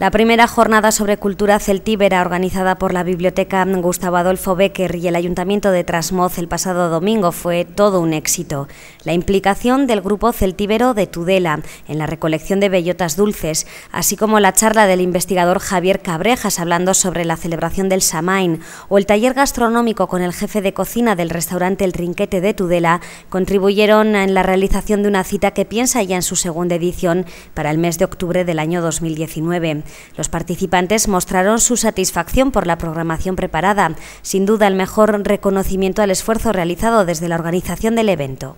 La primera jornada sobre cultura celtíbera organizada por la Biblioteca Gustavo Adolfo Becker y el Ayuntamiento de Trasmoz el pasado domingo fue todo un éxito. La implicación del grupo celtíbero de Tudela en la recolección de bellotas dulces, así como la charla del investigador Javier Cabrejas hablando sobre la celebración del Samain o el taller gastronómico con el jefe de cocina del restaurante El Rinquete de Tudela, contribuyeron en la realización de una cita que piensa ya en su segunda edición para el mes de octubre del año 2019. Los participantes mostraron su satisfacción por la programación preparada, sin duda el mejor reconocimiento al esfuerzo realizado desde la organización del evento.